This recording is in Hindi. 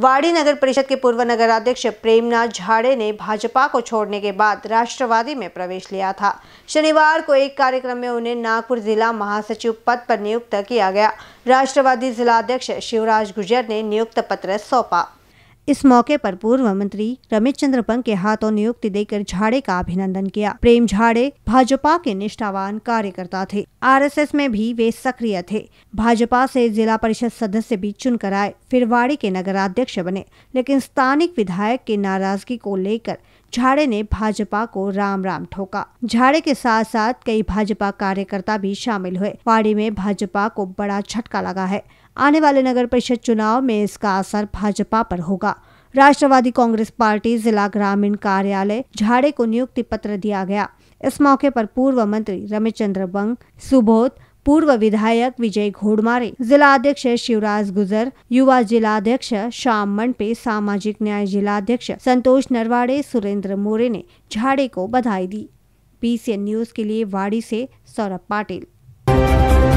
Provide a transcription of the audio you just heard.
वाड़ी नगर परिषद के पूर्व नगराध्यक्ष प्रेमनाथ झाड़े ने भाजपा को छोड़ने के बाद राष्ट्रवादी में प्रवेश लिया था शनिवार को एक कार्यक्रम में उन्हें नागपुर जिला महासचिव पद पर नियुक्त किया गया राष्ट्रवादी जिलाध्यक्ष शिवराज गुजर ने नियुक्त पत्र सौंपा इस मौके पर पूर्व मंत्री रमेश चंद्र पंत के हाथों नियुक्ति देकर झाड़े का अभिनंदन किया प्रेम झाड़े भाजपा के निष्ठावान कार्यकर्ता थे आरएसएस में भी वे सक्रिय थे भाजपा से जिला परिषद सदस्य भी चुनकर आए फिर वाड़ी के नगराध्यक्ष बने लेकिन स्थानिक विधायक के नाराजगी को लेकर झाड़े ने भाजपा को राम राम ठोका झाड़े के साथ साथ कई भाजपा कार्यकर्ता भी शामिल हुए वाड़ी में भाजपा को बड़ा झटका लगा है आने वाले नगर परिषद चुनाव में इसका असर भाजपा पर होगा राष्ट्रवादी कांग्रेस पार्टी जिला ग्रामीण कार्यालय झाड़े को नियुक्ति पत्र दिया गया इस मौके पर पूर्व मंत्री रमेश चंद्र बंग सुबोध पूर्व विधायक विजय घोड़मारे जिला अध्यक्ष शिवराज गुजर युवा जिलाध्यक्ष श्याम मंडपे सामाजिक न्याय जिलाध्यक्ष संतोष नरवाड़े सुरेंद्र मोरे ने झाड़े को बधाई दी पीसीएन न्यूज के लिए वाड़ी से सौरभ पाटिल